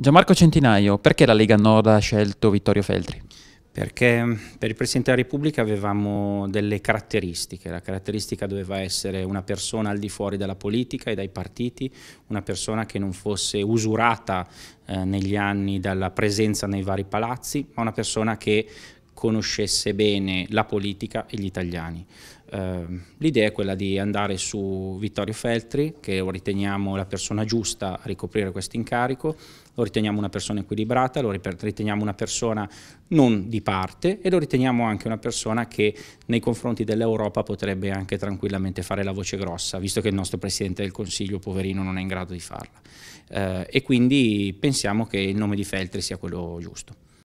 Gianmarco Centinaio, perché la Lega Nord ha scelto Vittorio Feltri? Perché mm, per il Presidente della Repubblica avevamo delle caratteristiche, la caratteristica doveva essere una persona al di fuori dalla politica e dai partiti, una persona che non fosse usurata eh, negli anni dalla presenza nei vari palazzi, ma una persona che conoscesse bene la politica e gli italiani. Eh, L'idea è quella di andare su Vittorio Feltri, che lo riteniamo la persona giusta a ricoprire questo incarico, lo riteniamo una persona equilibrata, lo riteniamo una persona non di parte e lo riteniamo anche una persona che nei confronti dell'Europa potrebbe anche tranquillamente fare la voce grossa, visto che il nostro Presidente del Consiglio, poverino, non è in grado di farla. Eh, e quindi pensiamo che il nome di Feltri sia quello giusto.